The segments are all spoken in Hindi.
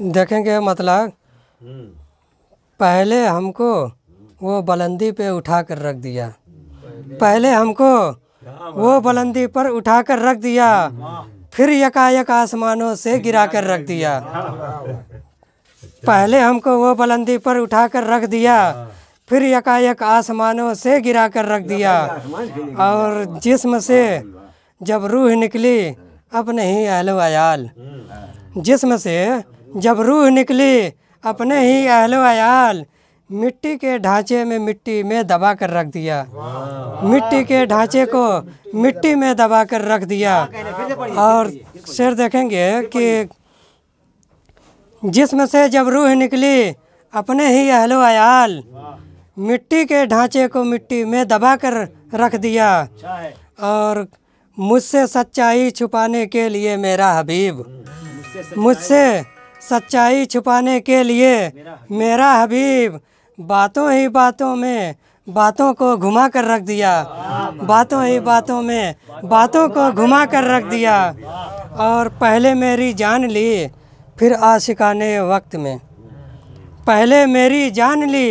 देखेंगे मतलब हम्म। पहले हमको वो बुलंदी पे उठा कर रख दिया पहले हमको वो बुलंदी पर उठा कर रख दिया फिर यकायक आसमानों से गिरा कर रख दिया पहले हमको वो बुलंदी पर उठा कर रख दिया फिर यकायक आसमानों से गिरा कर रख दिया और जिस्म से जब रूह निकली अपने ही अहल वयाल हम्म। जिसम से जब रूह निकली अपने ही अहल वयाल मिट्टी के ढांचे में मिट्टी में दबा कर रख दिया मिट्टी के ढांचे को मिट्टी में दबा कर रख दिया और शेर देखेंगे कि जिसम से जब रूह निकली अपने ही अहल आयाल मिट्टी के ढांचे को मिट्टी में दबा कर रख दिया अच्छा और मुझसे सच्चाई छुपाने के लिए मेरा हबीब मुझसे सच्चाई छुपाने के लिए मेरा हबीब बातों ही बातों में बातों को घुमा कर रख दिया बातों ही बातों में बातों को घुमा कर रख दिया और पहले मेरी जान ली फिर आशिकाने वक्त में पहले मेरी जान ली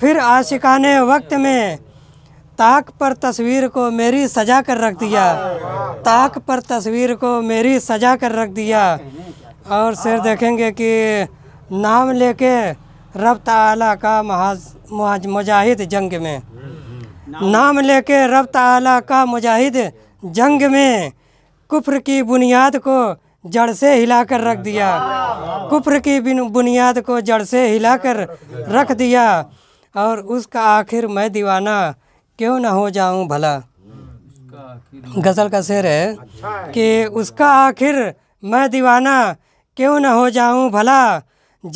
फिर आशिकाने वक्त में ताक पर तस्वीर को मेरी सजा कर रख दिया ताक पर तस्वीर को मेरी सजा कर रख दिया और सिर देखेंगे कि नाम लेके रब तला का महाज मुजाहिद जंग में नाम लेके रब तला का मुजाहिद जंग में कुफ्र की बुनियाद को जड़ से हिला कर रख दिया कुफ्र की बुनियाद को जड़ से हिला कर रख दिया और उसका आखिर मैं दीवाना क्यों ना हो जाऊं भला गज़ल का शेर है कि उसका आखिर मैं दीवाना क्यों ना हो जाऊं भला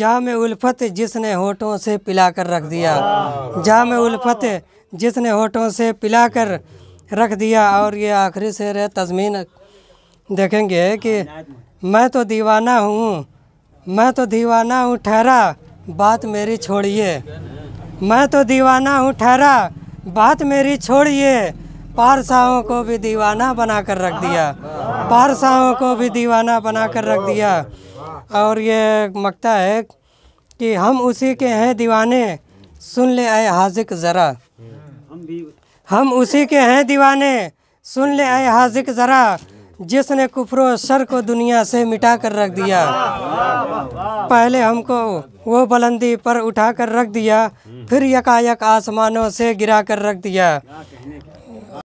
जाम उल्फत जिसने होठों से पिला कर रख दिया जाम उल्फत जिसने होठों से पिला कर रख दिया और ये आखिरी शेर है तजमीन देखेंगे कि मैं तो दीवाना हूँ मैं तो दीवाना हूँ ठहरा बात मेरी छोड़िए मैं तो दीवाना हूँ ठहरा बात मेरी छोड़िए पारसाओं को भी दीवाना बना कर रख दिया पारसाओं को भी दीवाना बना कर रख दिया और ये मकता है कि हम उसी के हैं दीवाने सुन ले आए हाजिक ज़रा हम उसी के हैं दीवाने सुन ले आए हाजिक ज़रा जिसने कुफर सर को दुनिया से मिटा कर रख दिया पहले हमको वो बुलंदी पर उठा कर रख दिया फिर यकायक आसमानों से गिरा कर रख दिया